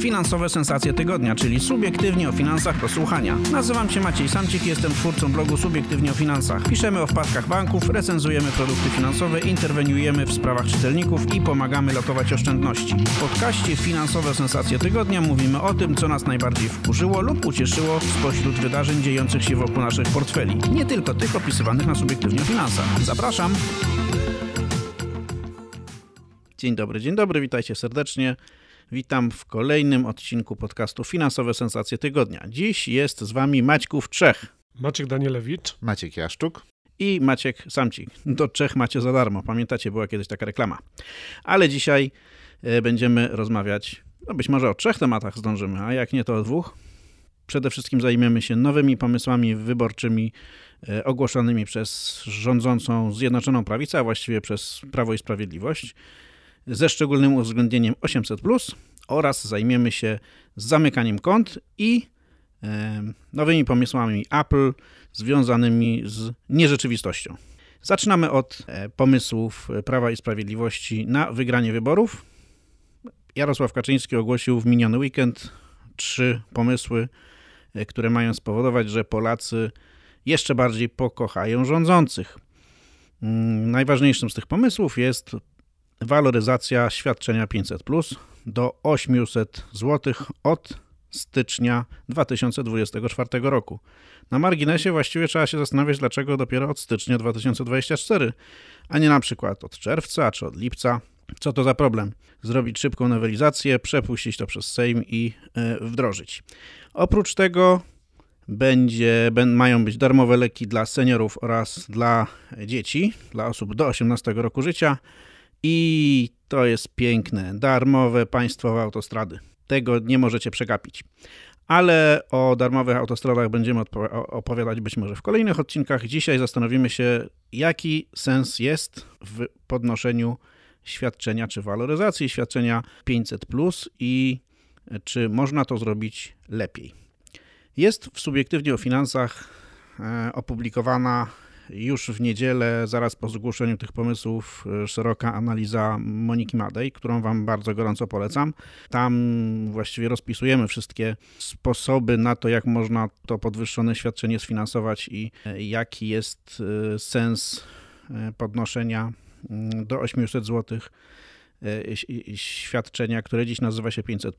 Finansowe sensacje tygodnia, czyli subiektywnie o finansach do słuchania. Nazywam się Maciej Samcik, jestem twórcą blogu Subiektywnie o finansach. Piszemy o wpadkach banków, recenzujemy produkty finansowe, interweniujemy w sprawach czytelników i pomagamy lotować oszczędności. W podcaście Finansowe sensacje tygodnia mówimy o tym, co nas najbardziej wkurzyło lub ucieszyło spośród wydarzeń dziejących się wokół naszych portfeli. Nie tylko tych opisywanych na Subiektywnie o finansach. Zapraszam! Dzień dobry, dzień dobry, witajcie serdecznie. Witam w kolejnym odcinku podcastu Finansowe Sensacje Tygodnia. Dziś jest z Wami Maćków Trzech. Maciek Danielewicz. Maciek Jaszczuk i Maciek Samcik. Do Czech macie za darmo. Pamiętacie, była kiedyś taka reklama. Ale dzisiaj e, będziemy rozmawiać, no być może o trzech tematach zdążymy, a jak nie to o dwóch. Przede wszystkim zajmiemy się nowymi pomysłami wyborczymi e, ogłoszonymi przez rządzącą Zjednoczoną Prawicę, a właściwie przez Prawo i Sprawiedliwość ze szczególnym uwzględnieniem 800 oraz zajmiemy się zamykaniem kont i nowymi pomysłami Apple związanymi z nierzeczywistością. Zaczynamy od e, pomysłów Prawa i Sprawiedliwości na wygranie wyborów. Jarosław Kaczyński ogłosił w miniony weekend trzy pomysły, e, które mają spowodować, że Polacy jeszcze bardziej pokochają rządzących. Mm, najważniejszym z tych pomysłów jest waloryzacja świadczenia 500 plus do 800 zł od stycznia 2024 roku. Na marginesie właściwie trzeba się zastanawiać, dlaczego dopiero od stycznia 2024, a nie na przykład od czerwca czy od lipca. Co to za problem? Zrobić szybką nowelizację, przepuścić to przez Sejm i y, wdrożyć. Oprócz tego będzie, mają być darmowe leki dla seniorów oraz dla dzieci, dla osób do 18 roku życia. I to jest piękne, darmowe państwowe autostrady. Tego nie możecie przegapić. Ale o darmowych autostradach będziemy opowiadać być może w kolejnych odcinkach. Dzisiaj zastanowimy się, jaki sens jest w podnoszeniu świadczenia czy waloryzacji świadczenia 500 i czy można to zrobić lepiej. Jest w subiektywnie o finansach e, opublikowana już w niedzielę, zaraz po zgłoszeniu tych pomysłów, e, szeroka analiza Moniki Madej, którą Wam bardzo gorąco polecam. Tam właściwie rozpisujemy wszystkie sposoby na to, jak można to podwyższone świadczenie sfinansować i e, jaki jest e, sens podnoszenia mm, do 800 złotych E, świadczenia, które dziś nazywa się 500.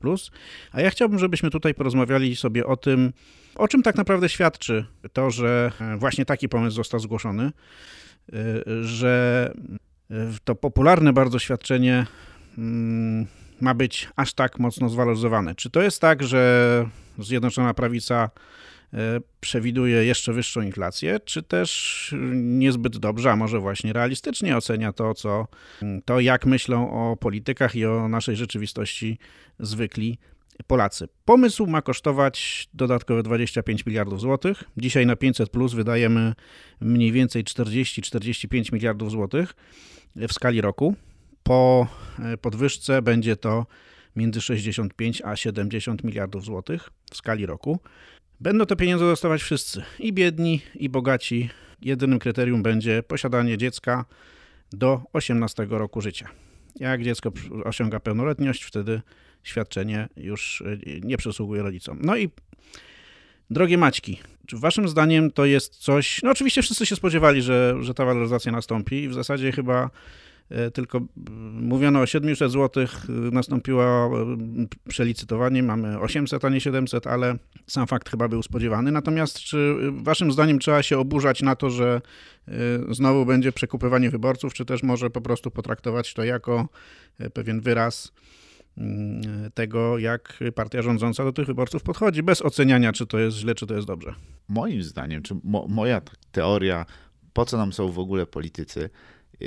A ja chciałbym, żebyśmy tutaj porozmawiali sobie o tym, o czym tak naprawdę świadczy to, że e, właśnie taki pomysł został zgłoszony, e, że to popularne bardzo świadczenie mm, ma być aż tak mocno zwaloryzowane. Czy to jest tak, że Zjednoczona Prawica przewiduje jeszcze wyższą inflację, czy też niezbyt dobrze, a może właśnie realistycznie ocenia to, co, to jak myślą o politykach i o naszej rzeczywistości zwykli Polacy. Pomysł ma kosztować dodatkowe 25 miliardów złotych. Dzisiaj na 500 plus wydajemy mniej więcej 40-45 miliardów złotych w skali roku. Po e, podwyżce będzie to między 65 a 70 miliardów złotych w skali roku. Będą te pieniądze dostawać wszyscy, i biedni, i bogaci. Jedynym kryterium będzie posiadanie dziecka do 18 roku życia. Jak dziecko osiąga pełnoletność, wtedy świadczenie już e, nie przysługuje rodzicom. No i drogie Maćki, czy waszym zdaniem to jest coś... No oczywiście wszyscy się spodziewali, że, że ta waloryzacja nastąpi i w zasadzie chyba E, tylko mówiono o 700 zł, nastąpiło przelicytowanie, mamy 800, a nie 700, ale sam fakt chyba był spodziewany. Natomiast czy y, waszym zdaniem trzeba się oburzać na to, że y, znowu będzie przekupywanie wyborców, czy też może po prostu potraktować to jako y, pewien wyraz tego, jak partia rządząca do tych wyborców podchodzi, bez oceniania, czy to jest źle, czy to jest dobrze. Moim zdaniem, czy mo moja teoria, po co nam są w ogóle politycy,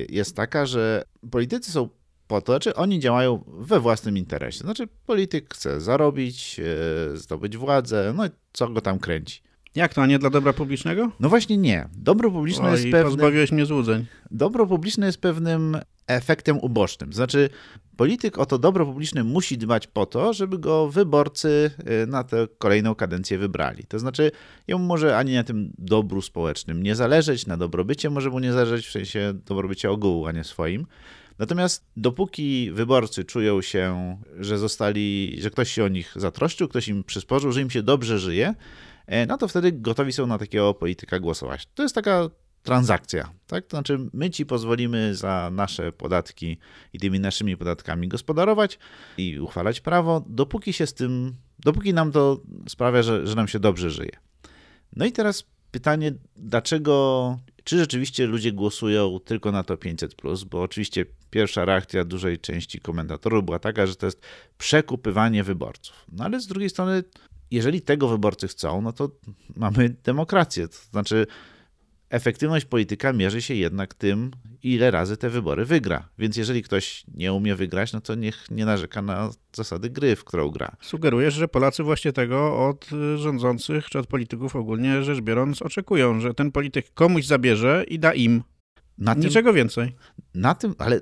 jest taka, że politycy są po to, znaczy oni działają we własnym interesie. Znaczy polityk chce zarobić, e, zdobyć władzę, no i co go tam kręci. Jak to, a nie dla dobra publicznego? No właśnie nie. Dobro publiczne jest pewnym... pozbawiłeś mnie złudzeń. Dobro publiczne jest pewnym efektem ubocznym. Znaczy, polityk o to dobro publiczne musi dbać po to, żeby go wyborcy y, na tę kolejną kadencję wybrali. To znaczy, jemu może ani na tym dobru społecznym nie zależeć, na dobrobycie może mu nie zależeć, w sensie dobrobycie ogółu, a nie swoim. Natomiast dopóki wyborcy czują się, że zostali, że ktoś się o nich zatroszczył, ktoś im przysporzył, że im się dobrze żyje, E, no to wtedy gotowi są na takiego polityka głosować. To jest taka transakcja, tak? To znaczy my ci pozwolimy za nasze podatki i tymi naszymi podatkami gospodarować i uchwalać prawo, dopóki się z tym, dopóki nam to sprawia, że, że nam się dobrze żyje. No i teraz pytanie, dlaczego, czy rzeczywiście ludzie głosują tylko na to 500, bo oczywiście pierwsza reakcja dużej części komentatorów była taka, że to jest przekupywanie wyborców. No ale z drugiej strony jeżeli tego wyborcy chcą, no to mamy demokrację. To znaczy, efektywność polityka mierzy się jednak tym, ile razy te wybory wygra. Więc jeżeli ktoś nie umie wygrać, no to niech nie narzeka na zasady gry, w którą gra. Sugerujesz, że Polacy właśnie tego od y, rządzących czy od polityków ogólnie rzecz biorąc oczekują, że ten polityk komuś zabierze i da im. Na Niczego tym, więcej. Na tym, ale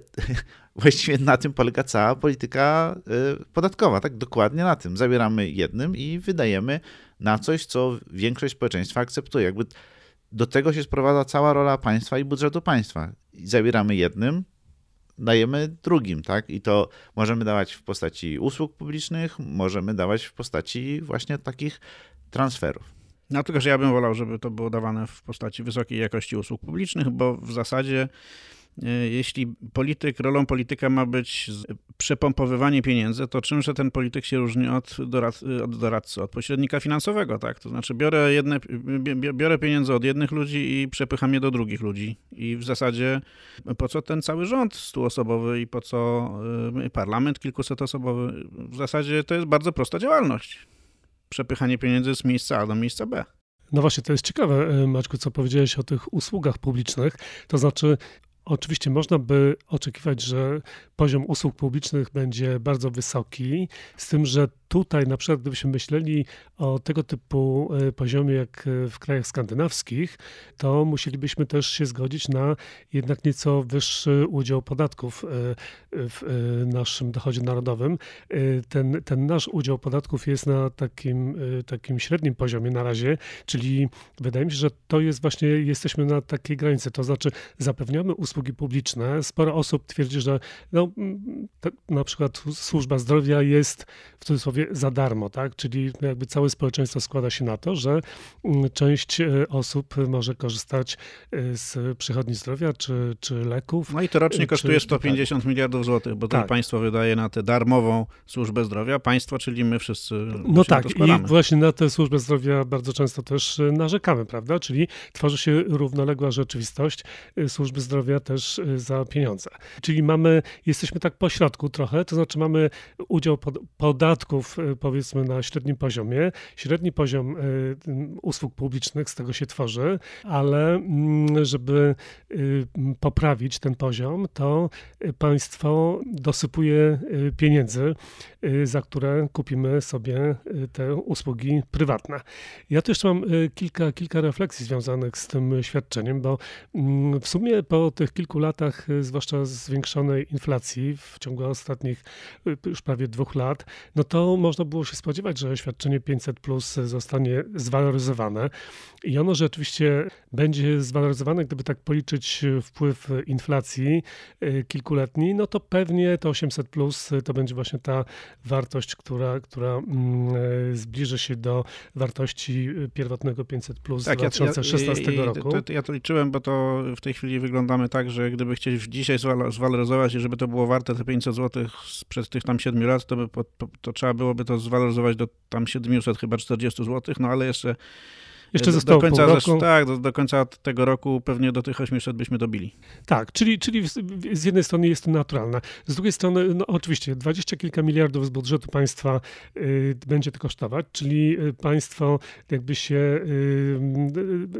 właściwie na tym polega cała polityka y, podatkowa, tak? Dokładnie na tym. Zabieramy jednym i wydajemy na coś, co większość społeczeństwa akceptuje. Jakby do tego się sprowadza cała rola państwa i budżetu państwa. Zabieramy jednym, dajemy drugim, tak? I to możemy dawać w postaci usług publicznych, możemy dawać w postaci właśnie takich transferów. No tylko, że ja bym wolał, żeby to było dawane w postaci wysokiej jakości usług publicznych, bo w zasadzie E, jeśli polityk, rolą polityka ma być przepompowywanie pieniędzy, to czymże ten polityk się różni od, dorad, e, od doradcy, od pośrednika finansowego, tak? To znaczy biorę, jedne, biorę pieniądze od jednych ludzi i przepycham je do drugich ludzi. I w zasadzie e, po co ten cały rząd stuosobowy i po co parlament kilkusetosobowy? W zasadzie to jest bardzo prosta działalność. Przepychanie pieniędzy z miejsca A do miejsca B. No właśnie, to jest ciekawe, Maćku, co powiedziałeś o tych usługach publicznych. To znaczy, Oczywiście można by oczekiwać, że poziom usług publicznych będzie bardzo wysoki, z tym, że tutaj na przykład gdybyśmy myśleli o tego typu e, poziomie jak e, w krajach skandynawskich, to musielibyśmy też się zgodzić na jednak nieco wyższy udział podatków e, w naszym dochodzie narodowym. Ten, ten nasz udział podatków jest na takim, takim średnim poziomie na razie, czyli wydaje mi się, że to jest właśnie, jesteśmy na takiej granicy, to znaczy zapewniamy usługi publiczne. Sporo osób twierdzi, że no, na przykład służba zdrowia jest w cudzysłowie za darmo, tak? Czyli no, jakby całe społeczeństwo składa się na to, że mm, część e, osób może korzystać e, z przychodni zdrowia czy, czy leków. No i to rocznie e, kosztuje 150 tak. miliardów złotych, bo tak. państwo wydaje na tę darmową służbę zdrowia, państwo, czyli my wszyscy. No tak, i właśnie na tę służbę zdrowia bardzo często też narzekamy, prawda? Czyli tworzy się równoległa rzeczywistość służby zdrowia też za pieniądze. Czyli mamy, jesteśmy tak pośrodku trochę, to znaczy mamy udział podatków Y, powiedzmy, na średnim poziomie. Średni poziom y, usług publicznych z tego się tworzy, ale mm, żeby y, poprawić ten poziom, to państwo dosypuje pieniędzy, za które kupimy sobie te usługi prywatne. Ja tu jeszcze mam kilka, kilka refleksji związanych z tym świadczeniem, bo mm, w sumie po tych kilku latach, zwłaszcza zwiększonej inflacji w ciągu ostatnich już prawie dwóch lat, no to można było się spodziewać, że świadczenie 500 plus zostanie zwaloryzowane i ono rzeczywiście będzie zwaloryzowane, gdyby tak policzyć wpływ inflacji y, kilkuletniej, no to pewnie to 800 plus y, to będzie właśnie ta wartość, która, która mm, y, zbliży się do wartości pierwotnego 500 plus tak, 2016 ja, ja, roku. To, to ja to liczyłem, bo to w tej chwili wyglądamy tak, że gdyby chcieć dzisiaj zwaloryzować i żeby to było warte te 500 zł sprzed tych tam 7 lat, to, by, to, to trzeba by byłoby to zwaloryzować do tam 700 chyba 40 zł, no ale jeszcze jeszcze do, zostało do końca pół roku. tak, do, do, końca tego roku pewnie do tych 800 byśmy dobili. Tak, czyli, czyli z jednej strony jest to naturalne. Z drugiej strony, no oczywiście, dwadzieścia kilka miliardów z budżetu państwa y, będzie to kosztować, czyli y, państwo jakby się y,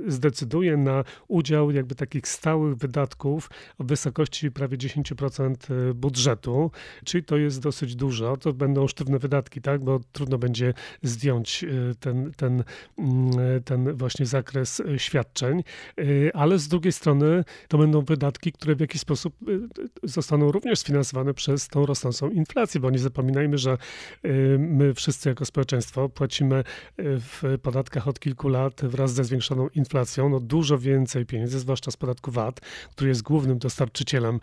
y, zdecyduje na udział jakby takich stałych wydatków o wysokości prawie 10% y, budżetu, czyli to jest dosyć dużo. To będą sztywne wydatki, tak, bo trudno będzie zdjąć ten, ten, mm, ten właśnie zakres y, świadczeń, y, ale z drugiej strony to będą wydatki, które w jakiś sposób y, zostaną również sfinansowane przez tą rosnącą inflację, bo nie zapominajmy, że my wszyscy jako społeczeństwo płacimy w podatkach od kilku lat wraz ze zwiększoną inflacją no dużo więcej pieniędzy, zwłaszcza z podatku VAT, który jest głównym dostarczycielem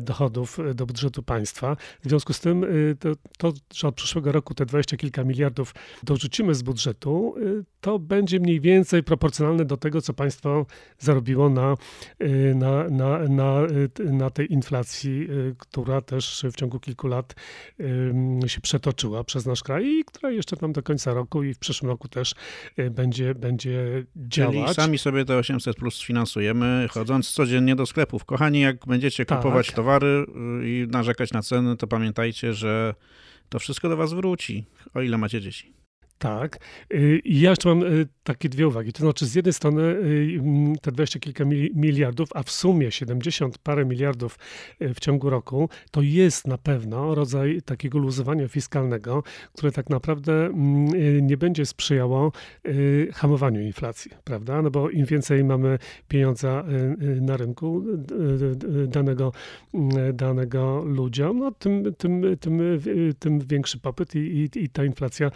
dochodów do budżetu państwa. W związku z tym to, to że od przyszłego roku te 20 kilka miliardów dorzucimy z budżetu, to będzie mniej więcej więcej proporcjonalne do tego, co państwo zarobiło na, y, na, na, na, y, na tej inflacji, y, która też w ciągu kilku lat się przetoczyła przez nasz kraj i która jeszcze tam do końca roku i w przyszłym roku też będzie, będzie działać. Czyli sami sobie te 800 plus finansujemy, chodząc codziennie do sklepów. Kochani, jak będziecie tak. kupować tak. towary i narzekać na ceny, to pamiętajcie, że to wszystko do was wróci, o ile macie dzieci. Tak. Y, I ja jeszcze mam y, takie dwie uwagi. To znaczy, z jednej strony y, te dwadzieścia kilka miliardów, a w sumie 70 parę miliardów w ciągu roku, to jest na pewno rodzaj takiego luzowania fiskalnego, które tak naprawdę mm, nie będzie sprzyjało hamowaniu inflacji, prawda? No bo im więcej mamy pieniądza na rynku danego, danego ludziom, no tym, tym, tym, tym większy popyt i, i, i ta inflacja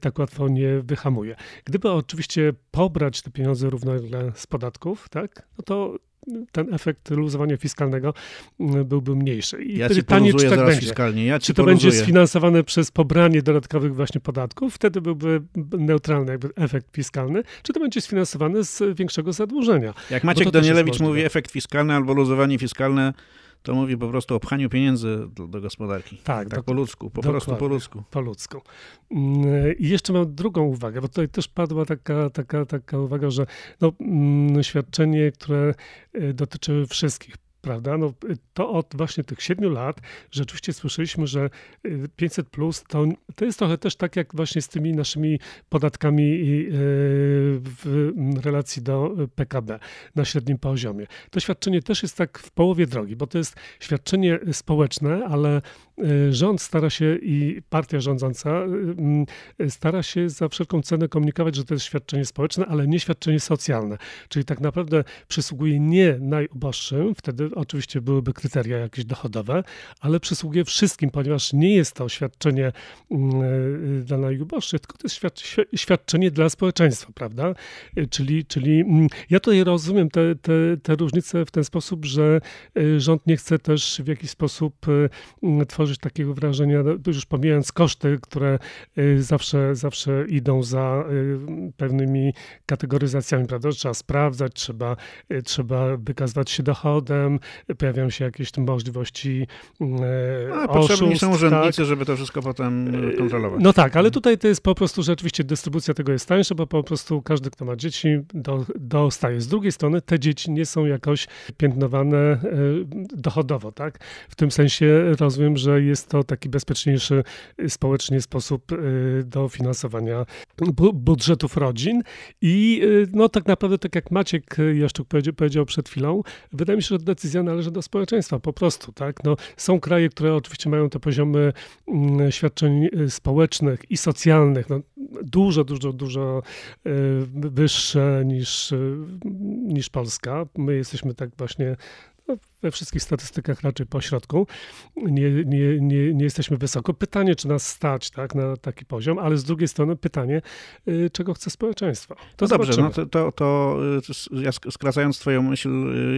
tak łatwo nie wyhamuje. Gdyby oczywiście pobrać te pieniądze równolegle z podatków, tak, no to ten efekt luzowania fiskalnego mm, byłby mniejszy. I ja pytanie, czy tak będzie. Fiskalnie. Ja czy to będzie sfinansowane przez pobranie dodatkowych właśnie podatków, wtedy byłby neutralny jakby efekt fiskalny, czy to będzie sfinansowane z większego zadłużenia. Jak Maciek Danielewicz mówi efekt fiskalny albo luzowanie fiskalne, to mówi po prostu o pchaniu pieniędzy do, do gospodarki. Tak, tak do, po ludzku, po prostu po ludzku. Po ludzku. Mm, I jeszcze mam drugą uwagę, bo tutaj też padła taka, taka, taka uwaga, że no, mm, świadczenie, które e, dotyczyły wszystkich, prawda? No, to od właśnie tych siedmiu lat rzeczywiście słyszeliśmy, że 500 y, plus to, to jest trochę też tak jak właśnie z tymi naszymi podatkami y, w mm, relacji do PKB na średnim poziomie. To świadczenie też jest tak w połowie drogi, bo to jest świadczenie społeczne, ale Y, rząd stara się i partia rządząca y, y, stara się za wszelką cenę komunikować, że to jest świadczenie społeczne, ale nie świadczenie socjalne. Czyli tak naprawdę przysługuje nie najuboższym, wtedy oczywiście byłyby kryteria jakieś dochodowe, ale przysługuje wszystkim, ponieważ nie jest to świadczenie mm, dla najuboższych, tylko to jest świadczenie dla społeczeństwa, prawda? Czyli, czyli mm, ja tutaj rozumiem te, te, te różnice w ten sposób, że rząd nie chce też w jakiś sposób tworzyć stworzyć takiego wrażenia, no, już pomijając koszty, które y, zawsze, zawsze idą za y, pewnymi kategoryzacjami, prawda? Trzeba sprawdzać, trzeba, y, trzeba wykazywać się dochodem, pojawiają się jakieś możliwości A, oszust, Potrzebni są urzędnicy, tak. żeby to wszystko potem kontrolować. No tak, ale tutaj to jest po prostu rzeczywiście dystrybucja tego jest tańsza, bo po prostu każdy, kto ma dzieci, do, dostaje. Z drugiej strony te dzieci nie są jakoś piętnowane dochodowo, tak? W tym sensie rozumiem, że jest to taki bezpieczniejszy y, społecznie sposób y, do finansowania budżetów rodzin. I y, no tak naprawdę, tak jak Maciek Jaszczuk powiedział, powiedział przed chwilą, wydaje mi się, że decyzja należy do społeczeństwa po prostu. Tak? No, są kraje, które oczywiście mają te poziomy mm, świadczeń społecznych i socjalnych no, dużo, dużo, dużo wyższe niż, niż Polska. My jesteśmy tak właśnie no, we wszystkich statystykach raczej po środku. Nie, nie, nie, nie jesteśmy wysoko. Pytanie, czy nas stać tak, na taki poziom, ale z drugiej strony pytanie, y, czego chce społeczeństwo. To no dobrze, no to, to, to y, ja skracając twoją myśl,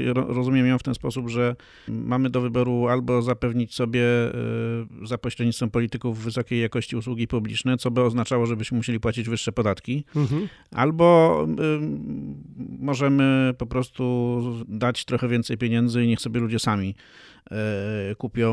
y, rozumiem ją w ten sposób, że mamy do wyboru albo zapewnić sobie za pośrednictwem polityków wysokiej jakości usługi publiczne, co by oznaczało, żebyśmy musieli płacić wyższe podatki, mhm. albo możemy po prostu dać trochę więcej pieniędzy i niech sobie sobie ludzie sami e, kupią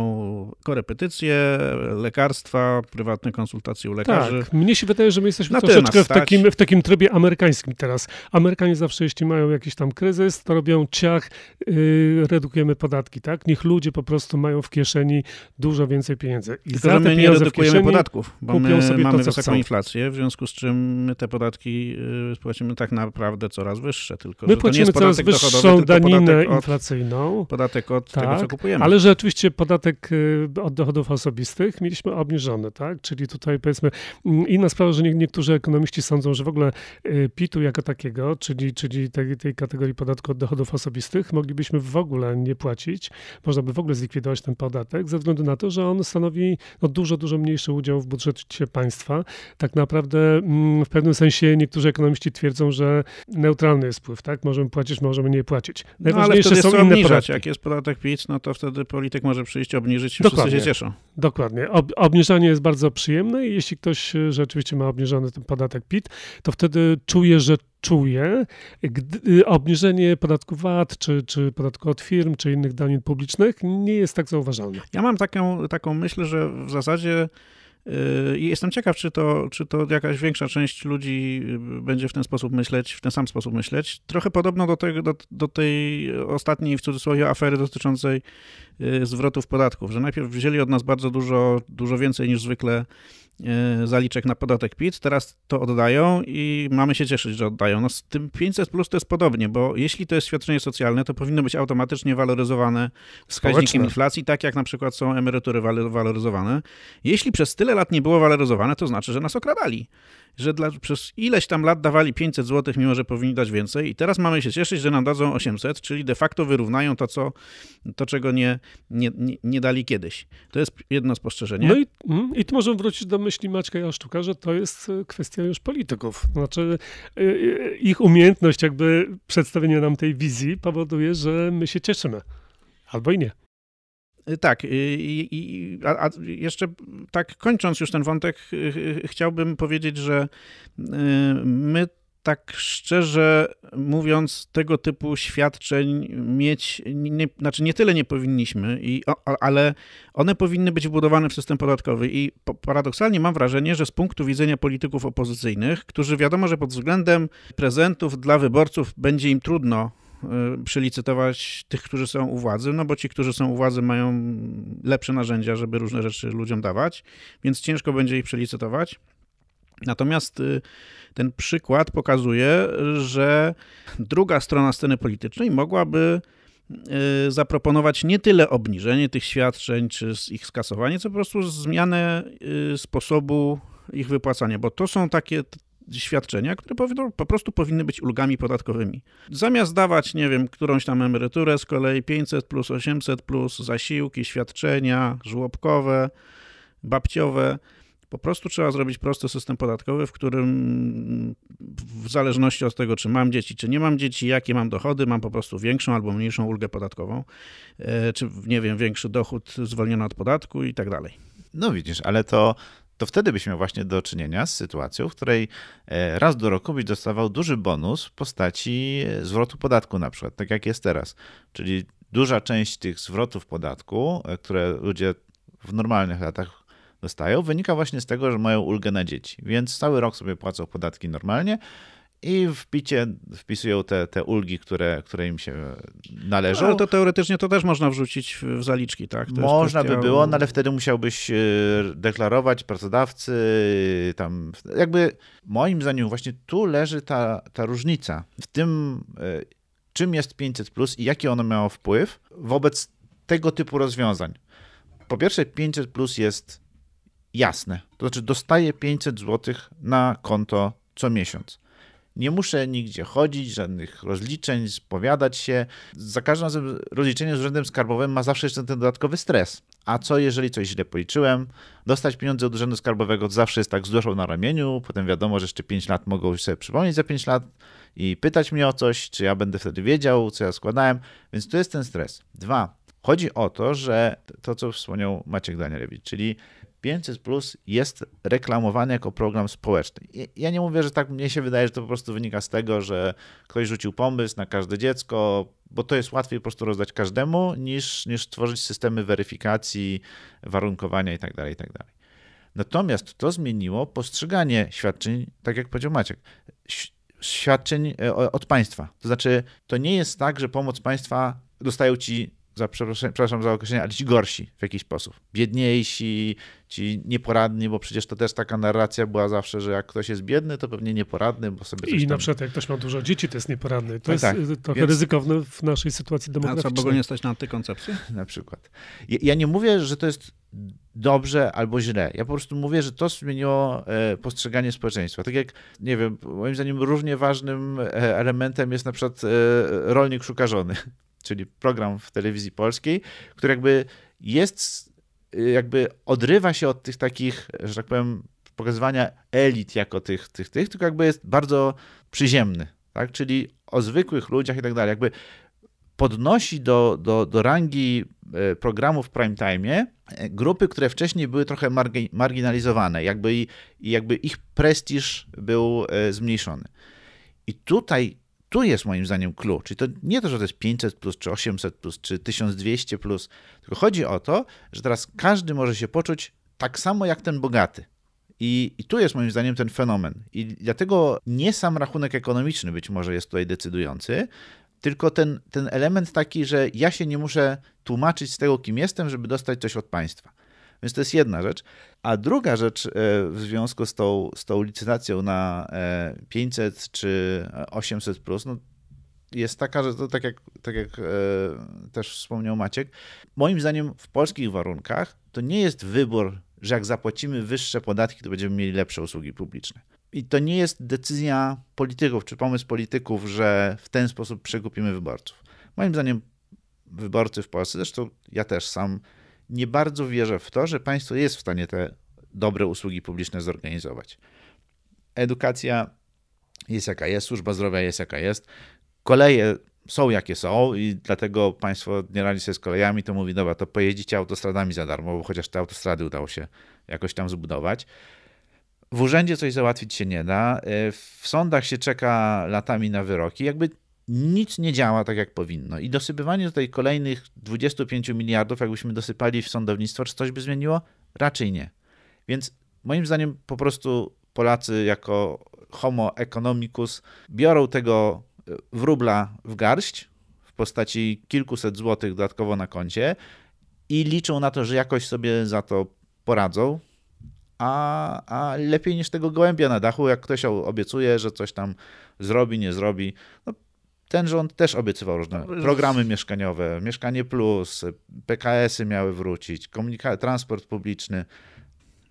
korepetycje, lekarstwa, prywatne konsultacje u lekarzy. Tak, mnie się wydaje, że my jesteśmy Na troszeczkę w takim, w takim trybie amerykańskim teraz. Amerykanie zawsze, jeśli mają jakiś tam kryzys, to robią ciach, yy, redukujemy podatki, tak? Niech ludzie po prostu mają w kieszeni dużo więcej pieniędzy. I Tylko, za te my nie redukujemy podatków, bo my sobie mamy to, wysoką inflację, w związku z czym my te podatki y, płacimy tak naprawdę coraz wyższe. Tylko, my płacimy coraz wyższą daninę od, inflacyjną. Podatek podatek od tak, tego, co kupujemy. Ale że oczywiście podatek y, od dochodów osobistych mieliśmy obniżony, tak? Czyli tutaj powiedzmy mm, inna sprawa, że niektórzy ekonomiści sądzą, że w ogóle y, PIT-u jako takiego, czyli, czyli tej, tej kategorii podatku od dochodów osobistych, moglibyśmy w ogóle nie płacić. Można by w ogóle zlikwidować ten podatek ze względu na to, że on stanowi no, dużo, dużo mniejszy udział w budżecie państwa. Tak naprawdę mm, w pewnym sensie niektórzy ekonomiści twierdzą, że neutralny jest wpływ, tak? Możemy płacić, możemy nie płacić. No, Najważniejsze no, są inne obniżać, podatki jest podatek PIT, no to wtedy polityk może przyjść, obniżyć i Dokładnie. wszyscy się cieszą. Dokładnie. Ob obniżanie jest bardzo przyjemne i jeśli ktoś e, rzeczywiście ma obniżony ten podatek PIT, to wtedy czuje, że czuje, gdy y, obniżenie podatku VAT, czy, czy podatku od firm, czy innych danin publicznych nie jest tak zauważalne. Ja mam taką, taką myśl, że w zasadzie Yy, I jestem ciekaw, czy to, czy to jakaś większa część ludzi yy, będzie w ten sposób myśleć, w ten sam sposób myśleć. Trochę podobno do, tego, do, do tej ostatniej, w cudzysłowie, afery dotyczącej yy, zwrotów podatków, że najpierw wzięli od nas bardzo dużo, dużo więcej niż zwykle E, zaliczek na podatek PIT, teraz to oddają i mamy się cieszyć, że oddają. No z tym 500 plus to jest podobnie, bo jeśli to jest świadczenie socjalne, to powinno być automatycznie waloryzowane wskaźnikiem inflacji, tak jak na przykład są emerytury waloryzowane. Jeśli przez tyle lat nie było waloryzowane, to znaczy, że nas okradali że dla, przez ileś tam lat dawali 500 zł, mimo że powinni dać więcej i teraz mamy się cieszyć, że nam dadzą 800, czyli de facto wyrównają to, co, to czego nie, nie, nie dali kiedyś. To jest jedno spostrzeżenie. No i, mm, i tu możemy wrócić do myśli Maćka Jaszczuka, że to jest e, kwestia już polityków. Znaczy e, e, ich umiejętność jakby przedstawienia nam tej wizji powoduje, że my się cieszymy. Albo i nie. Y, tak, y, i, i a, a, jeszcze tak kończąc już ten wątek, y, chciałbym powiedzieć, że my tak szczerze mówiąc, tego typu świadczeń mieć, nie, znaczy nie tyle nie powinniśmy, i, ale one powinny być wbudowane w system podatkowy. I paradoksalnie mam wrażenie, że z punktu widzenia polityków opozycyjnych, którzy wiadomo, że pod względem prezentów dla wyborców będzie im trudno Y, przylicytować tych, którzy są u władzy, no bo ci, którzy są u władzy mają lepsze narzędzia, żeby różne rzeczy ludziom dawać, więc ciężko będzie ich przylicytować. Natomiast y, ten przykład pokazuje, że druga strona sceny politycznej mogłaby y, zaproponować nie tyle obniżenie tych świadczeń czy ich skasowanie, co po prostu zmianę sposobu ich wypłacania, bo to są takie świadczenia, które po prostu powinny być ulgami podatkowymi. Zamiast dawać, nie wiem, którąś tam emeryturę z kolei 500 plus 800 plus zasiłki, świadczenia żłobkowe, babciowe, po prostu trzeba zrobić prosty system podatkowy, w którym w zależności od tego, czy mam dzieci, czy nie mam dzieci, jakie mam dochody, mam po prostu większą albo mniejszą ulgę podatkową, e, czy nie wiem, większy dochód zwolniony od podatku i tak dalej. No widzisz, ale to to wtedy byśmy mieli właśnie do czynienia z sytuacją, w której e, raz do roku byś dostawał duży bonus w postaci e, zwrotu podatku, na przykład, tak jak jest teraz. Czyli duża część tych zwrotów podatku, e, które ludzie w normalnych latach dostają, wynika właśnie z tego, że mają ulgę na dzieci. Więc cały rok sobie płacą podatki normalnie i wpicie, wpisują te, te ulgi, które, które im się należą. ale no, to teoretycznie to też można wrzucić w zaliczki, tak? To można kwestia... by było, no ale wtedy musiałbyś e, deklarować pracodawcy, tam jakby moim zdaniem właśnie tu leży ta, ta różnica w tym, e, czym jest 500 plus i jaki ono miało wpływ wobec tego typu rozwiązań. Po pierwsze 500 plus jest jasne, to znaczy dostaje 500 zł na konto co miesiąc. Nie muszę nigdzie chodzić, żadnych rozliczeń, spowiadać się. Za każdym razem rozliczenie z urzędem skarbowym ma zawsze jeszcze ten dodatkowy stres. A co jeżeli coś źle policzyłem? Dostać pieniądze od urzędu skarbowego zawsze jest tak z duszą na ramieniu, potem wiadomo, że jeszcze 5 lat mogą sobie przypomnieć za 5 lat i pytać mnie o coś, czy ja będę wtedy wiedział, co ja składałem, więc tu jest ten stres. Dwa, Chodzi o to, że to, co wspomniał Maciek Danielewicz, czyli 500 Plus jest reklamowany jako program społeczny. Ja nie mówię, że tak mnie się wydaje, że to po prostu wynika z tego, że ktoś rzucił pomysł na każde dziecko, bo to jest łatwiej po prostu rozdać każdemu, niż, niż tworzyć systemy weryfikacji, warunkowania itd. Tak itd. Tak Natomiast to zmieniło postrzeganie świadczeń, tak jak powiedział Maciek, świadczeń e, od państwa. To znaczy, to nie jest tak, że pomoc państwa dostają ci za, przepraszam za określenie, ale ci gorsi w jakiś sposób. Biedniejsi, ci nieporadni, bo przecież to też taka narracja była zawsze, że jak ktoś jest biedny, to pewnie nieporadny, bo sobie I tam... na przykład jak ktoś ma dużo dzieci, to jest nieporadny. To no jest tak, y, trochę więc... ryzykowne w naszej sytuacji demograficznej. A co, bo nie stać na antykoncepcję? Na przykład. Ja, ja nie mówię, że to jest dobrze albo źle. Ja po prostu mówię, że to zmieniło e, postrzeganie społeczeństwa. Tak jak, nie wiem, moim zdaniem równie ważnym e, elementem jest na przykład e, rolnik szuka żony czyli program w telewizji polskiej, który jakby jest, jakby odrywa się od tych takich, że tak powiem, pokazywania elit jako tych, tych, tych, tylko jakby jest bardzo przyziemny, tak? Czyli o zwykłych ludziach i tak dalej. Jakby podnosi do, do, do rangi e, programu w prime time e, grupy, które wcześniej były trochę marginalizowane, jakby, i, jakby ich prestiż był e, zmniejszony. I tutaj tu jest moim zdaniem klucz. czyli to nie to, że to jest 500 plus, czy 800 plus, czy 1200 plus, tylko chodzi o to, że teraz każdy może się poczuć tak samo jak ten bogaty. I, I, tu jest moim zdaniem ten fenomen. I dlatego nie sam rachunek ekonomiczny być może jest tutaj decydujący, tylko ten, ten element taki, że ja się nie muszę tłumaczyć z tego, kim jestem, żeby dostać coś od państwa. Więc to jest jedna rzecz. A druga rzecz e, w związku z tą, z tą licytacją na 500 e, czy 800, plus, no jest taka, że to tak jak, tak jak e, też wspomniał Maciek, moim zdaniem w polskich warunkach to nie jest wybór, że jak zapłacimy wyższe podatki, to będziemy mieli lepsze usługi publiczne. I to nie jest decyzja polityków czy pomysł polityków, że w ten sposób przegupimy wyborców. Moim zdaniem wyborcy w Polsce, zresztą ja też sam nie bardzo wierzę w to, że państwo jest w stanie te dobre usługi publiczne zorganizować. Edukacja jest jaka jest, służba zdrowia jest jaka jest, koleje są jakie są i dlatego państwo nie radzi sobie z kolejami, to mówi, dobra, to pojedzicie autostradami za darmo, bo chociaż te autostrady udało się jakoś tam zbudować. W urzędzie coś załatwić się nie da, e, w sądach się czeka latami na wyroki, jakby nic nie działa tak, jak powinno. I dosypywanie tutaj kolejnych 25 miliardów, jakbyśmy dosypali w sądownictwo, czy coś by zmieniło? Raczej nie. Więc moim zdaniem po prostu Polacy jako homo economicus biorą tego e, wróbla w garść w postaci kilkuset złotych dodatkowo na koncie i liczą na to, że jakoś sobie za to poradzą. A, a lepiej niż tego gołębia na dachu, jak ktoś obiecuje, że coś tam zrobi, nie zrobi. No, ten rząd też obiecywał różne no, programy mieszkaniowe, Mieszkanie Plus, PKS-y miały wrócić, transport publiczny.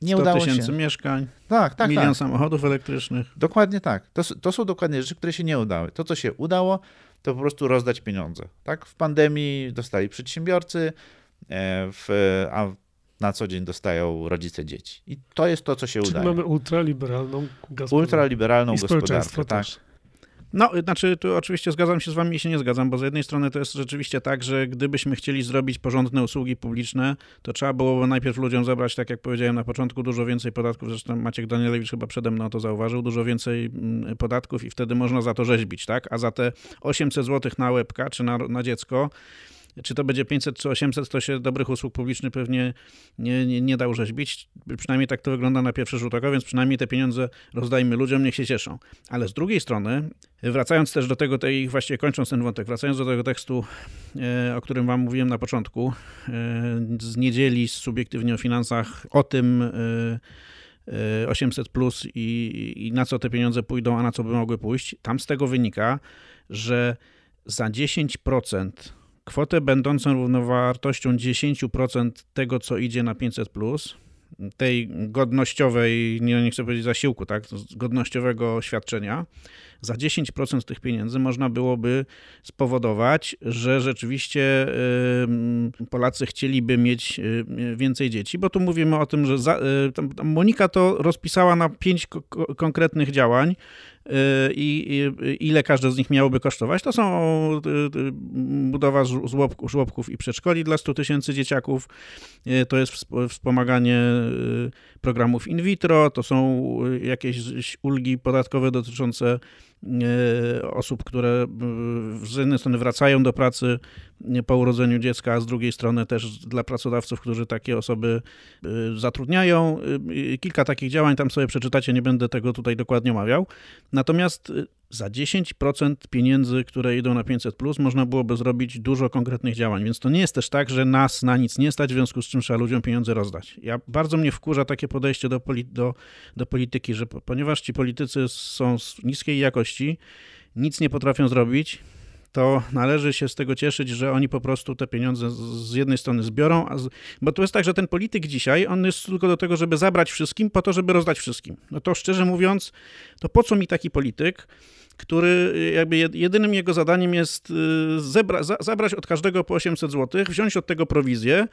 Nie 100 udało się. tysięcy mieszkań, tak, tak, milion tak. samochodów elektrycznych. Dokładnie tak. To, to są dokładnie rzeczy, które się nie udały. To, co się udało, to po prostu rozdać pieniądze. Tak? W pandemii dostali przedsiębiorcy, e, w, a na co dzień dostają rodzice dzieci. I to jest to, co się Czyli mamy ultraliberalną gospodarkę. Ultraliberalną I gospodarkę, tak. Też. No, znaczy, tu oczywiście zgadzam się z wami i się nie zgadzam, bo z jednej strony to jest rzeczywiście tak, że gdybyśmy chcieli zrobić porządne usługi publiczne, to trzeba było najpierw ludziom zabrać, tak jak powiedziałem na początku, dużo więcej podatków. Zresztą Maciek Danielewicz chyba przede mną to zauważył, dużo więcej mm, podatków i wtedy można za to rzeźbić, tak? A za te 800 zł na łebka czy na, na dziecko, czy to będzie 500 czy 800, to się dobrych usług publicznych pewnie nie, nie, nie da urzeźbić. Przynajmniej tak to wygląda na pierwszy rzut oka, więc przynajmniej te pieniądze rozdajmy ludziom, niech się cieszą. Ale z drugiej strony, wracając też do tego, tej, właśnie kończąc ten wątek, wracając do tego tekstu, e, o którym wam mówiłem na początku, e, z niedzieli, z subiektywnie o finansach, o tym, 800 e, plus i, i, na co te pieniądze pójdą, a na co by mogły pójść. Tam z tego wynika, że za 10% kwotę będącą równowartością 10% tego, co idzie na 500, tej godnościowej, nie, nie chcę powiedzieć zasiłku, tak, godnościowego świadczenia, za 10% tych pieniędzy można byłoby spowodować, że rzeczywiście Polacy chcieliby mieć e, więcej dzieci, bo tu mówimy o tym, że za, e, Monika to rozpisała na pięć konkretnych działań e, i ile każde z nich miałoby kosztować. To są budowa żłobków i przedszkoli dla 100 tysięcy dzieciaków, to jest wspomaganie programów in vitro, to są jakieś ulgi podatkowe dotyczące E, osób, które e, z jednej strony wracają do pracy po urodzeniu dziecka, a z drugiej strony też dla pracodawców, którzy takie osoby e, zatrudniają. Kilka takich działań tam sobie przeczytacie, nie będę tego tutaj dokładnie omawiał. Natomiast za 10% pieniędzy, które idą na 500, plus, można byłoby zrobić dużo konkretnych działań. Więc to nie jest też tak, że nas na nic nie stać, w związku z czym trzeba ludziom pieniądze rozdać. Ja bardzo mnie wkurza takie podejście do, poli do, do polityki, że ponieważ ci politycy są z niskiej jakości, nic nie potrafią zrobić, to należy się z tego cieszyć, że oni po prostu te pieniądze z jednej strony zbiorą, a z... bo to jest tak, że ten polityk dzisiaj, on jest tylko do tego, żeby zabrać wszystkim, po to, żeby rozdać wszystkim. No to szczerze mówiąc, to po co mi taki polityk, który y, jakby jedynym jego zadaniem jest y, zebra, za, zabrać od każdego po 800 zł, wziąć od tego prowizję,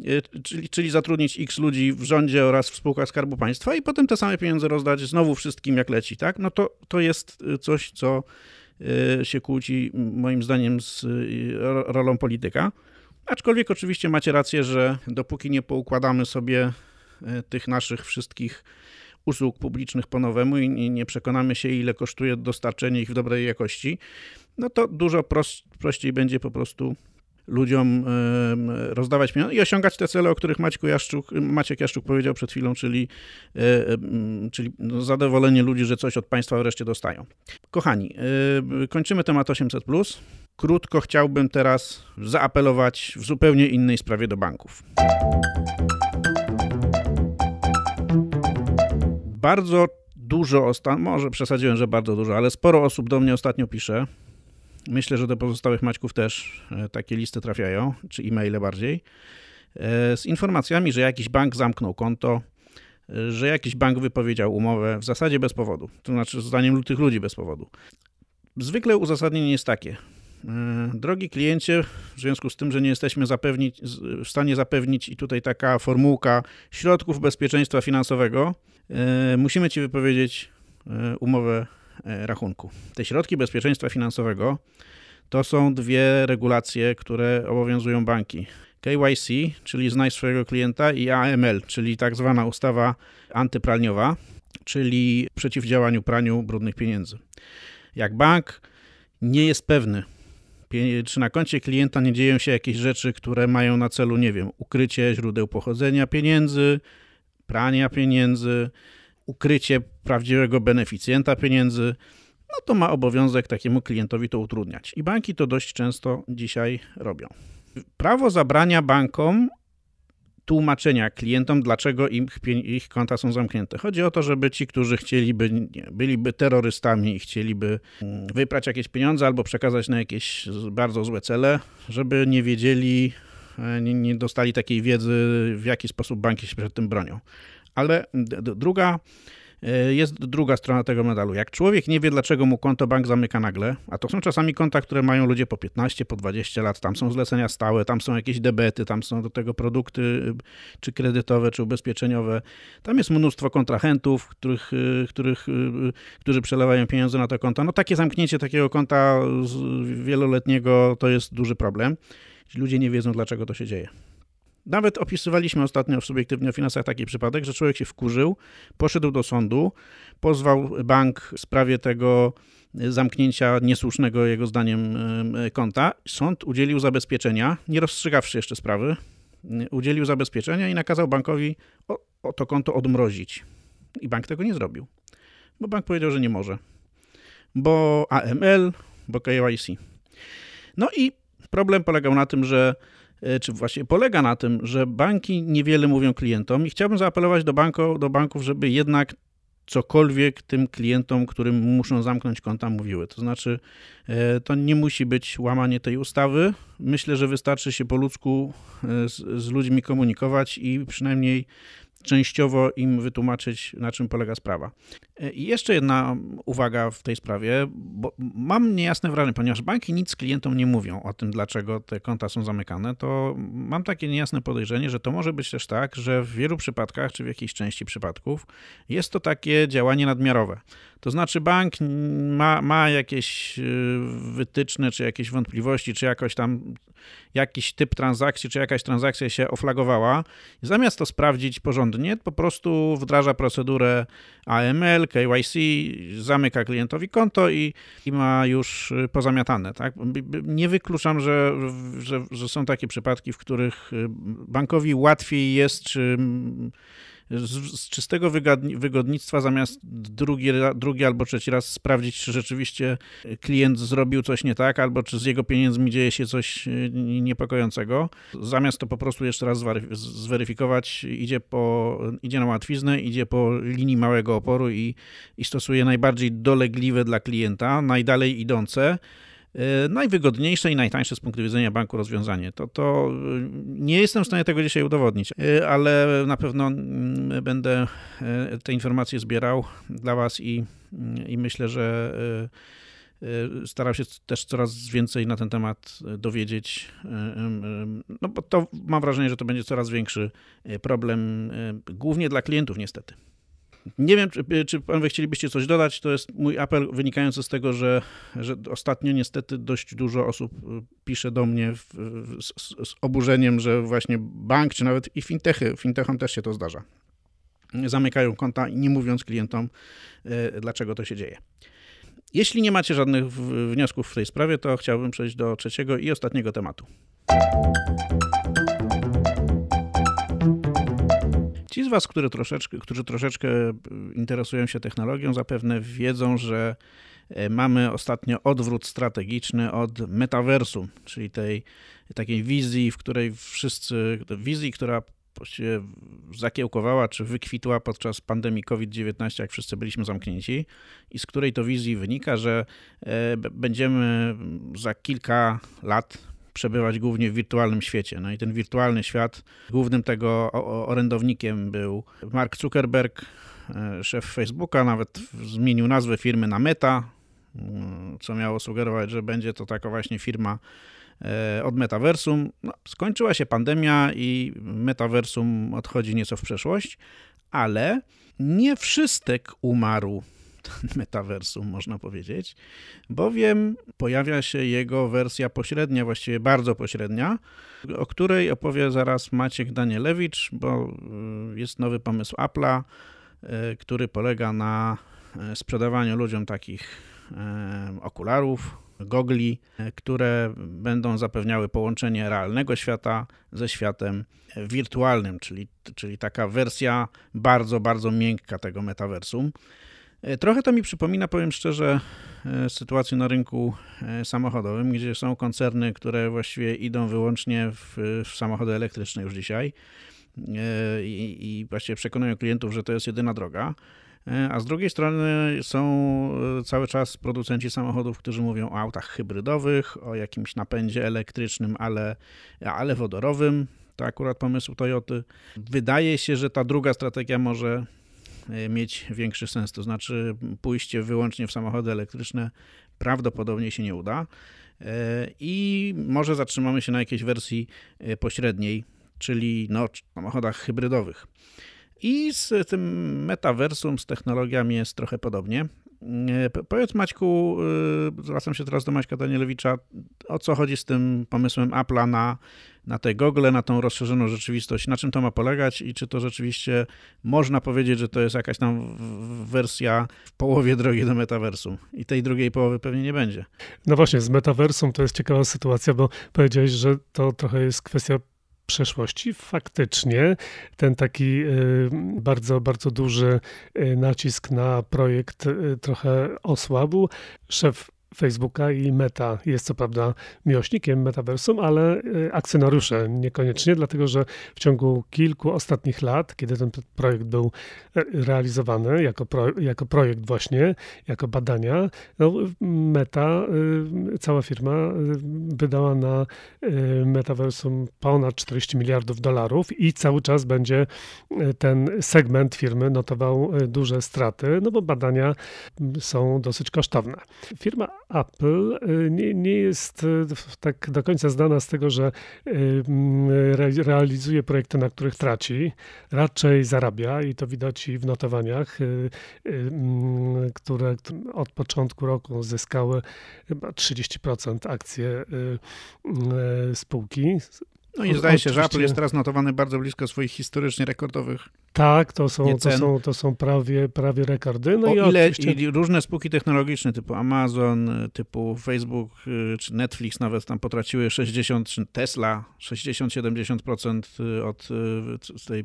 y, czyli, czyli zatrudnić x ludzi w rządzie oraz w spółkach Skarbu Państwa i potem te same pieniądze rozdać znowu wszystkim jak leci, tak? No to, to jest coś, co się kłóci moim zdaniem z rolą polityka. Aczkolwiek oczywiście macie rację, że dopóki nie poukładamy sobie tych naszych wszystkich usług publicznych po nowemu i nie przekonamy się, ile kosztuje dostarczenie ich w dobrej jakości, no to dużo prościej będzie po prostu ludziom rozdawać pieniądze i osiągać te cele, o których Maćku Jaszczuk, Maciek Jaszczuk powiedział przed chwilą, czyli, e, czyli no, zadowolenie ludzi, że coś od państwa wreszcie dostają. Kochani, e, kończymy temat 800. Krótko chciałbym teraz zaapelować w zupełnie innej sprawie do banków. Bardzo dużo, może przesadziłem, że bardzo dużo, ale sporo osób do mnie ostatnio pisze. Myślę, że do pozostałych Maćków też e, takie listy trafiają, czy e-maile bardziej, e, z informacjami, że jakiś bank zamknął konto, e, że jakiś bank wypowiedział umowę w zasadzie bez powodu, to znaczy zdaniem tych ludzi bez powodu. Zwykle uzasadnienie jest takie. Drogi kliencie, w związku z tym, że nie jesteśmy zapewnić, w stanie zapewnić, i tutaj taka formułka środków bezpieczeństwa finansowego, E, musimy ci wypowiedzieć e, umowę e, rachunku. Te środki bezpieczeństwa finansowego to są dwie regulacje, które obowiązują banki. KYC, czyli znaj swojego klienta, i AML, czyli tak zwana ustawa antypralniowa, czyli przeciwdziałaniu praniu brudnych pieniędzy. Jak bank nie jest pewny, czy na koncie klienta nie dzieją się jakieś rzeczy, które mają na celu, nie wiem, ukrycie źródeł pochodzenia pieniędzy, prania pieniędzy, ukrycie prawdziwego beneficjenta pieniędzy, no to ma obowiązek takiemu klientowi to utrudniać. I banki to dość często dzisiaj robią. Prawo zabrania bankom tłumaczenia klientom, dlaczego ich, ich konta są zamknięte. Chodzi o to, żeby ci, którzy chcieliby, nie, byliby terrorystami i chcieliby mm, wyprać jakieś pieniądze albo przekazać na jakieś bardzo złe cele, żeby nie wiedzieli, E, nie, nie dostali takiej wiedzy, w jaki sposób banki się przed tym bronią. Ale druga e, jest druga strona tego medalu. Jak człowiek nie wie, dlaczego mu konto bank zamyka nagle, a to są czasami konta, które mają ludzie po 15, po 20 lat, tam są zlecenia stałe, tam są jakieś debety, tam są do tego produkty e, czy kredytowe, czy ubezpieczeniowe. Tam jest mnóstwo kontrahentów, których, których, którzy przelewają pieniądze na to konto. No takie zamknięcie takiego konta wieloletniego to jest duży problem ludzie nie wiedzą, dlaczego to się dzieje. Nawet opisywaliśmy ostatnio w Subiektywnie o Finansach taki przypadek, że człowiek się wkurzył, poszedł do sądu, pozwał bank w sprawie tego e, zamknięcia niesłusznego jego zdaniem e, konta. Sąd udzielił zabezpieczenia, nie rozstrzygawszy jeszcze sprawy, udzielił zabezpieczenia i nakazał bankowi o, o to konto odmrozić. I bank tego nie zrobił, bo bank powiedział, że nie może, bo AML, bo KYC. No i Problem polegał na tym, że e, czy właśnie polega na tym, że banki niewiele mówią klientom i chciałbym zaapelować do, banko, do banków, żeby jednak cokolwiek tym klientom, którym muszą zamknąć konta, mówiły. To znaczy, e, to nie musi być łamanie tej ustawy. Myślę, że wystarczy się po ludzku e, z, z ludźmi komunikować i przynajmniej częściowo im wytłumaczyć, na czym polega sprawa. E, I jeszcze jedna uwaga w tej sprawie, bo mam niejasne wrażenie, ponieważ banki nic klientom nie mówią o tym, dlaczego te konta są zamykane, to mam takie niejasne podejrzenie, że to może być też tak, że w wielu przypadkach, czy w jakiejś części przypadków, jest to takie działanie nadmiarowe. To znaczy bank ma, ma jakieś y, wytyczne, czy jakieś wątpliwości, czy jakoś tam jakiś typ transakcji, czy jakaś transakcja się oflagowała. zamiast to sprawdzić porządnie, po prostu wdraża procedurę AML, KYC, zamyka klientowi konto i, i ma już y, pozamiatane. Tak? Nie wykluczam, że, że, że są takie przypadki, w których y, bankowi łatwiej jest, czy z, z czystego wygodnictwa zamiast drugi, drugi albo trzeci raz sprawdzić, czy rzeczywiście e, klient zrobił coś nie tak, albo czy z jego pieniędzmi dzieje się coś e, niepokojącego. Zamiast to po prostu jeszcze raz zweryfikować, idzie, po, idzie na łatwiznę, idzie po linii małego oporu i, i stosuje najbardziej dolegliwe dla klienta, najdalej idące E, najwygodniejsze i najtańsze z punktu widzenia banku rozwiązanie. To, to e, nie jestem w stanie tego dzisiaj udowodnić, e, ale na pewno mm, będę te informacje zbierał dla Was i, mm, i myślę, że starał się też coraz więcej na ten temat dowiedzieć, no bo to mam wrażenie, że to będzie coraz większy problem, głównie dla klientów niestety. Nie wiem, czy, czy panowie chcielibyście coś dodać. To jest mój apel wynikający z tego, że, że ostatnio niestety dość dużo osób y, pisze do mnie w, w, z, z oburzeniem, że właśnie bank, czy nawet i fintechy, fintechom też się to zdarza. Zamykają konta, nie mówiąc klientom, y, dlaczego to się dzieje. Jeśli nie macie żadnych wniosków w tej sprawie, to chciałbym przejść do trzeciego i ostatniego tematu. Ci z Was, które troszeczkę, którzy troszeczkę y, interesują się technologią, zapewne wiedzą, że y, mamy ostatnio odwrót strategiczny od metaversu, czyli tej takiej wizji, w której wszyscy, wizji, która się zakiełkowała czy wykwitła podczas pandemii COVID-19, jak wszyscy byliśmy zamknięci, i z której to wizji wynika, że y, będziemy za kilka lat przebywać głównie w wirtualnym świecie. No i ten wirtualny świat, głównym tego orędownikiem był Mark Zuckerberg, e, szef Facebooka, nawet zmienił nazwę firmy na Meta, mm, co miało sugerować, że będzie to taka właśnie firma e, od metaversum. No, skończyła się pandemia i metaversum odchodzi nieco w przeszłość, ale nie wszystek umarł metaversum, można powiedzieć, bowiem pojawia się jego wersja pośrednia, właściwie bardzo pośrednia, o której opowie zaraz Maciek Danielewicz, bo y, jest nowy pomysł Apple'a, y, który polega na y, sprzedawaniu ludziom takich okularów, gogli, które będą zapewniały połączenie realnego świata ze światem wirtualnym, czyli, czyli taka wersja bardzo, bardzo miękka tego metaversum. E, trochę to mi przypomina, powiem szczerze, e, sytuację na rynku e, samochodowym, gdzie są koncerny, które właściwie idą wyłącznie w, w samochody elektryczne już dzisiaj i, i właściwie przekonują klientów, że to jest jedyna droga. A z drugiej strony są cały czas producenci samochodów, którzy mówią o autach hybrydowych, o jakimś napędzie elektrycznym, ale, ale wodorowym. To akurat pomysł Toyoty. Wydaje się, że ta druga strategia może Y, mieć większy sens. To znaczy, pójście wyłącznie w samochody elektryczne prawdopodobnie się nie uda y, i może zatrzymamy się na jakiejś wersji y, pośredniej, czyli no, samochodach hybrydowych. I z tym metaversum, z technologiami jest trochę podobnie. E, powiedz Maćku, e, zwracam się teraz do Maćka Danielewicza, o co chodzi z tym pomysłem Apple'a na, na te gogle, na tą rozszerzoną rzeczywistość, na czym to ma polegać i czy to rzeczywiście można powiedzieć, że to jest jakaś tam wersja w połowie drogi do metaversum i tej drugiej połowy pewnie nie będzie. No właśnie, z metaversum to jest ciekawa sytuacja, bo powiedziałeś, że to trochę jest kwestia przeszłości faktycznie ten taki y, bardzo, bardzo duży y, nacisk na projekt y, trochę osłabł. Szef Facebooka i Meta jest co prawda miłośnikiem metaversum, ale e, akcjonariusze niekoniecznie, dlatego że w ciągu kilku ostatnich lat, kiedy ten projekt był e, realizowany jako, pro, jako projekt właśnie, jako badania, no Meta, e, cała firma wydała na metaversum ponad 40 miliardów dolarów i cały czas będzie ten segment firmy notował duże straty, no bo badania są dosyć kosztowne. Firma Apple y, nie, nie jest y, tak do końca znana z tego, że y, realizuje projekty, na których traci. Raczej zarabia i to widać i w notowaniach, które od początku roku zyskały chyba 30% akcje spółki no i zdaje się, że Apple jest teraz notowany bardzo blisko swoich historycznie rekordowych. Tak, to są, to są, to są prawie, prawie rekordy. No o i ile oczywiście... i różne spółki technologiczne typu Amazon, typu Facebook y, czy Netflix nawet tam potraciły 60, czy Tesla 60-70% y, od y, tej,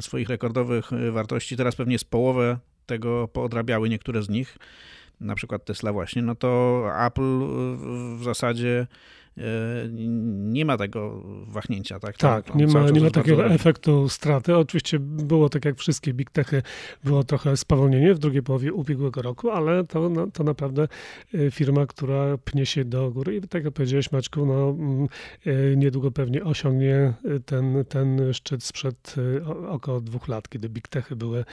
swoich rekordowych wartości. Teraz pewnie z połowę tego poodrabiały niektóre z nich, na przykład Tesla właśnie. No to Apple w zasadzie E, nie ma tego wahnięcia, tak? tak, tam nie ma, nie ma takiego efektu straty. Oczywiście było tak jak wszystkie big techy, było trochę spowolnienie w drugiej połowie ubiegłego roku, ale to, no, to naprawdę e, firma, która pnie się do góry i tak jak powiedziałeś Maćku, no, mm, e, niedługo pewnie osiągnie ten, ten szczyt sprzed około dwóch lat, kiedy big techy były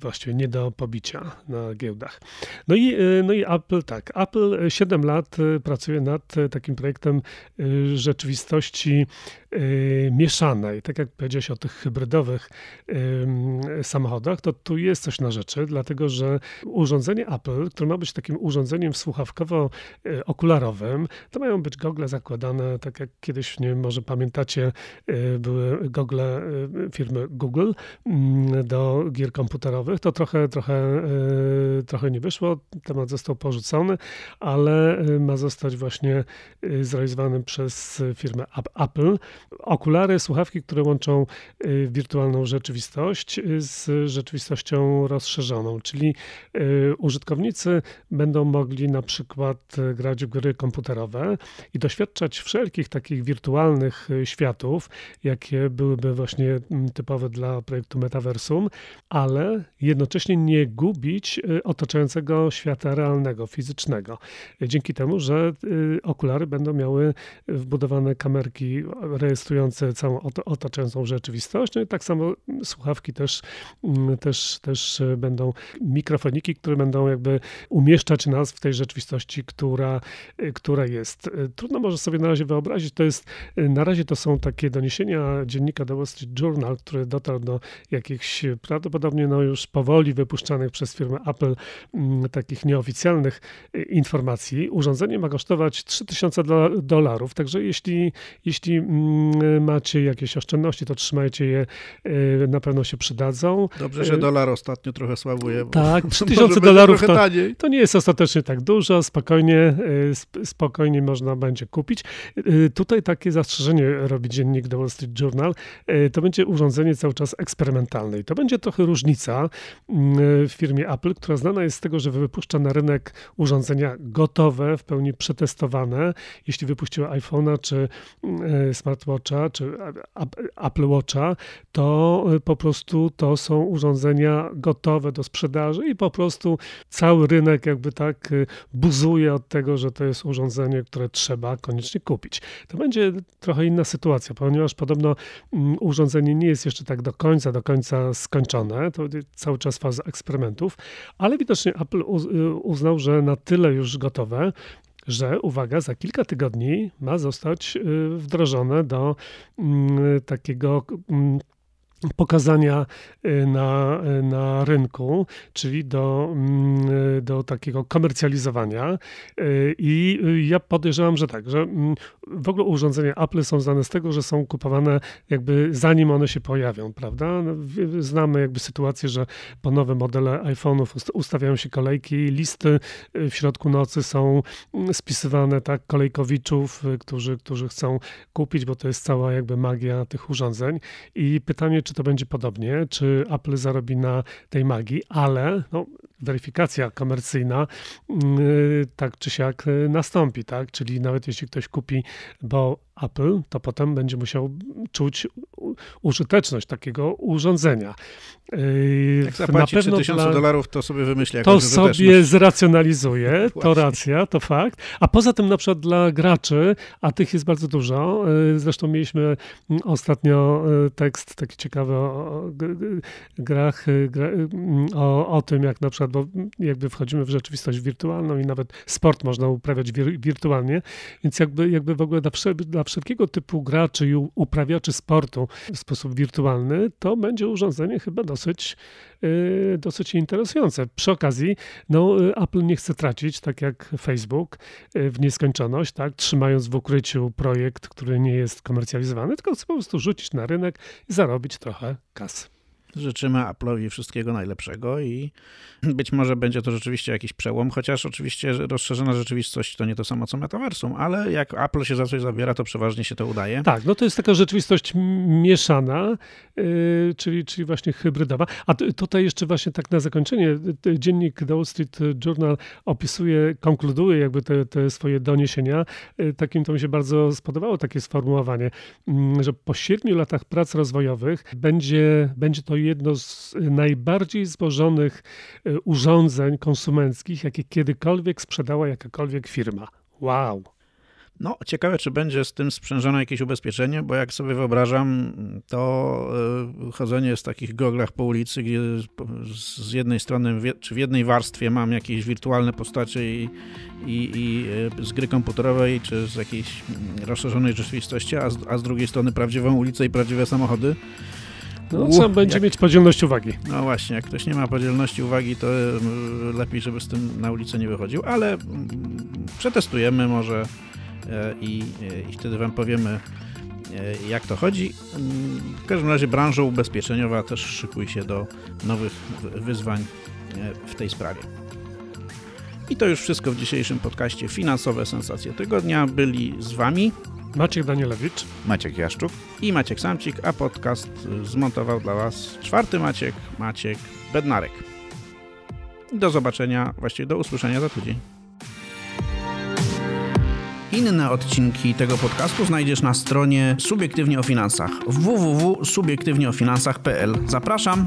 właściwie nie do pobicia na giełdach. No i, no i Apple tak, Apple 7 lat pracuje nad takim projektem rzeczywistości Y, mieszanej. I tak jak powiedziałeś o tych hybrydowych samochodach, to tu jest coś na rzeczy, dlatego że urządzenie Apple, które ma być takim urządzeniem słuchawkowo-okularowym, to mają być gogle zakładane, tak jak kiedyś, nie wiem, może pamiętacie, y, były gogle y, firmy Google mm, do gier komputerowych. To trochę, trochę, trochę nie wyszło, temat został porzucony, ale ma zostać właśnie zrealizowany przez firmę Apple okulary, słuchawki, które łączą y, wirtualną rzeczywistość y, z rzeczywistością rozszerzoną, czyli y, użytkownicy będą mogli na przykład grać w gry komputerowe i doświadczać wszelkich takich wirtualnych światów, jakie byłyby właśnie mm, typowe dla projektu Metaversum, ale jednocześnie nie gubić otaczającego świata realnego, fizycznego. Dzięki temu, że okulary będą miały wbudowane kamerki rejestrujące całą otaczającą rzeczywistość. No i tak samo słuchawki też, mm, też, też e, będą mikrofoniki, które będą jakby umieszczać nas w tej rzeczywistości, która, e, która jest. E, trudno może sobie na razie wyobrazić, to jest, na razie to są takie doniesienia dziennika The Wall Street Journal, który dotarł do jakichś prawdopodobnie no już powoli wypuszczanych przez firmę Apple mm, takich nieoficjalnych informacji. Urządzenie ma kosztować 3000 dolarów, także jeśli, jeśli mm, Y, macie jakieś oszczędności, to trzymajcie je, y, na pewno się przydadzą. Dobrze, że y, dolar ostatnio trochę słabuje. Tak, 3000 dolarów to, to nie jest ostatecznie tak dużo, spokojnie, spokojnie można będzie kupić. Tutaj takie zastrzeżenie robi dziennik The Wall Street Journal. To będzie urządzenie cały czas eksperymentalne i to będzie trochę różnica w firmie Apple, która znana jest z tego, że wypuszcza na rynek urządzenia gotowe, w pełni przetestowane. Jeśli wypuściła iPhone'a czy smartwatcha, Watcha czy Apple Watcha, to y, po prostu to są urządzenia gotowe do sprzedaży i po prostu cały rynek jakby tak y, buzuje od tego, że to jest urządzenie, które trzeba koniecznie kupić. To będzie trochę inna sytuacja, ponieważ podobno mm, urządzenie nie jest jeszcze tak do końca, do końca skończone. To cały czas faza eksperymentów, ale widocznie Apple y, uznał, że na tyle już gotowe, że uwaga, za kilka tygodni ma zostać y, wdrożone do mm, takiego mm, pokazania y, na, y, na rynku, czyli do, mm, y, do takiego komercjalizowania. I ja podejrzewam, że tak, że mm, w ogóle urządzenia Apple są znane z tego, że są kupowane jakby zanim one się pojawią, prawda? No, znamy jakby sytuację, że po nowe modele iPhone'ów ustawiają się kolejki, listy w środku nocy są mm, spisywane tak kolejkowiczów, którzy, którzy chcą kupić, bo to jest cała jakby magia tych urządzeń. I pytanie, czy czy to będzie podobnie, czy Apple zarobi na tej magii, ale no, weryfikacja komercyjna mm, tak czy siak y, nastąpi, tak? Czyli nawet jeśli ktoś kupi, bo Apple, to potem będzie musiał czuć użyteczność takiego urządzenia. Yy, jak na pewno 3000 dla... dolarów, to sobie wymyśli To sobie zracjonalizuje, to racja, to fakt. A poza tym na przykład dla graczy, a tych jest bardzo dużo, yy, zresztą mieliśmy mm, ostatnio yy, tekst taki ciekawy o grach, mm, o, o tym jak na przykład, bo mm, jakby wchodzimy w rzeczywistość wirtualną i nawet sport można uprawiać wir, wirtualnie, więc jakby, jakby w ogóle dla, dla dla wszelkiego typu graczy i uprawiaczy sportu w sposób wirtualny, to będzie urządzenie chyba dosyć, y, dosyć interesujące. Przy okazji, no, y, Apple nie chce tracić, tak jak Facebook, y, w nieskończoność, tak, trzymając w ukryciu projekt, który nie jest komercjalizowany, tylko chce po prostu rzucić na rynek i zarobić trochę kasy. Życzymy Apple'owi wszystkiego najlepszego i być może będzie to rzeczywiście jakiś przełom, chociaż oczywiście rozszerzona rzeczywistość to nie to samo co metaversum, ale jak Apple się za coś zabiera, to przeważnie się to udaje. Tak, no to jest taka rzeczywistość mieszana, yy, czyli, czyli właśnie hybrydowa. A tutaj jeszcze właśnie tak na zakończenie, dziennik The Wall Street Journal opisuje, konkluduje jakby te, te swoje doniesienia. Yy, takim to mi się bardzo spodobało takie sformułowanie, yy, że po siedmiu latach prac rozwojowych będzie, będzie to jedno z najbardziej złożonych e, urządzeń konsumenckich, jakie kiedykolwiek sprzedała jakakolwiek firma. Wow! No, ciekawe, czy będzie z tym sprzężone jakieś ubezpieczenie, bo jak sobie wyobrażam, to e, chodzenie w takich goglach po ulicy, gdzie z jednej strony, czy w jednej warstwie mam jakieś wirtualne postacie i, i, i e, z gry komputerowej, czy z jakiejś mm, rozszerzonej rzeczywistości, a z, a z drugiej strony prawdziwą ulicę i prawdziwe samochody, no, trzeba Uch, będzie jak... mieć podzielność uwagi. No właśnie, jak ktoś nie ma podzielności uwagi, to mm, lepiej, żeby z tym na ulicę nie wychodził, ale mm, przetestujemy może e, i, e, i wtedy wam powiemy, e, jak to chodzi. Mm, w każdym razie branża ubezpieczeniowa też szykuje się do nowych wyzwań w tej sprawie. I to już wszystko w dzisiejszym podcaście Finansowe Sensacje Tygodnia. Byli z Wami Maciek Danielewicz, Maciek Jaszczuk i Maciek Samcik, a podcast zmontował dla Was czwarty Maciek, Maciek Bednarek. Do zobaczenia, właściwie do usłyszenia za tydzień. Inne odcinki tego podcastu znajdziesz na stronie Subiektywnie o Finansach www.subiektywnieofinansach.pl Zapraszam!